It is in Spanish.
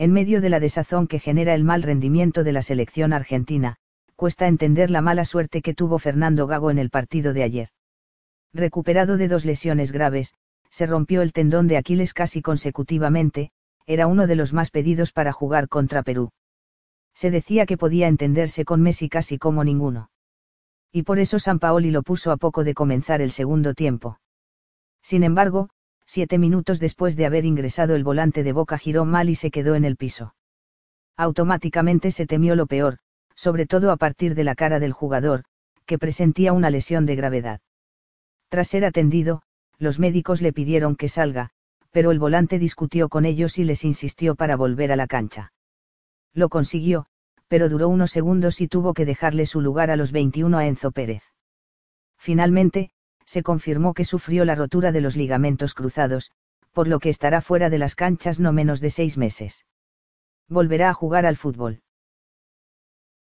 En medio de la desazón que genera el mal rendimiento de la selección argentina, cuesta entender la mala suerte que tuvo Fernando Gago en el partido de ayer. Recuperado de dos lesiones graves, se rompió el tendón de Aquiles casi consecutivamente, era uno de los más pedidos para jugar contra Perú. Se decía que podía entenderse con Messi casi como ninguno. Y por eso San Paoli lo puso a poco de comenzar el segundo tiempo. Sin embargo, siete minutos después de haber ingresado el volante de Boca giró mal y se quedó en el piso. Automáticamente se temió lo peor, sobre todo a partir de la cara del jugador, que presentía una lesión de gravedad. Tras ser atendido, los médicos le pidieron que salga, pero el volante discutió con ellos y les insistió para volver a la cancha. Lo consiguió, pero duró unos segundos y tuvo que dejarle su lugar a los 21 a Enzo Pérez. Finalmente, se confirmó que sufrió la rotura de los ligamentos cruzados, por lo que estará fuera de las canchas no menos de seis meses. Volverá a jugar al fútbol.